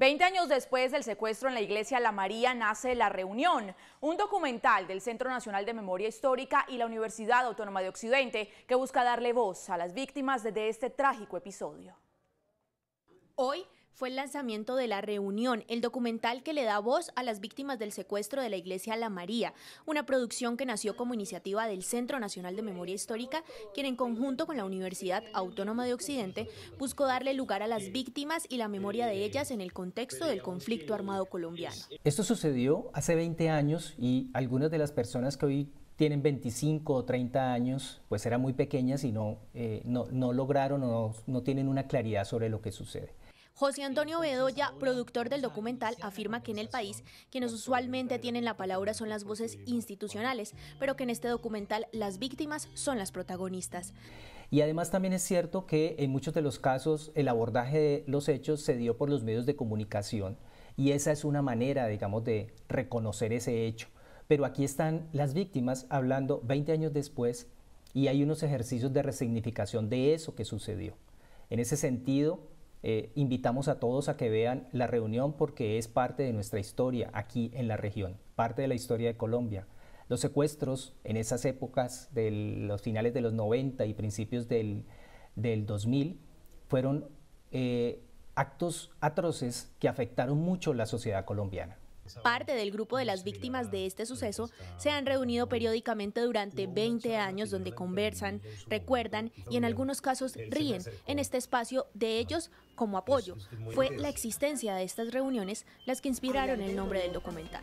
Veinte años después del secuestro en la iglesia La María nace La Reunión, un documental del Centro Nacional de Memoria Histórica y la Universidad Autónoma de Occidente que busca darle voz a las víctimas de este trágico episodio. Hoy fue el lanzamiento de La Reunión, el documental que le da voz a las víctimas del secuestro de la Iglesia La María, una producción que nació como iniciativa del Centro Nacional de Memoria Histórica, quien en conjunto con la Universidad Autónoma de Occidente buscó darle lugar a las víctimas y la memoria de ellas en el contexto del conflicto armado colombiano. Esto sucedió hace 20 años y algunas de las personas que hoy tienen 25 o 30 años, pues eran muy pequeñas y no, eh, lograron o no tienen una claridad sobre lo que sucede. José Antonio Bedoya, productor del documental, afirma que en el país quienes usualmente tienen la palabra son las voces institucionales, pero que en este documental las víctimas son las protagonistas. Y además también es cierto que en muchos de los casos el abordaje de los hechos se dio por los medios de comunicación y esa es una manera, digamos, de reconocer ese hecho. Pero aquí están las víctimas hablando 20 años después y hay unos ejercicios de resignificación de eso que sucedió. En ese sentido, eh, invitamos a todos a que vean la reunión porque es parte de nuestra historia aquí en la región, parte de la historia de Colombia. Los secuestros en esas épocas de los finales de los 90 y principios del, 2000 fueron eh, actos atroces que afectaron mucho la sociedad colombiana parte del grupo de las víctimas de este suceso, se han reunido periódicamente durante 20 años donde conversan, recuerdan y en algunos casos ríen en este espacio de ah, ellos como apoyo. Fue la existencia de estas reuniones las que inspiraron el nombre del documental.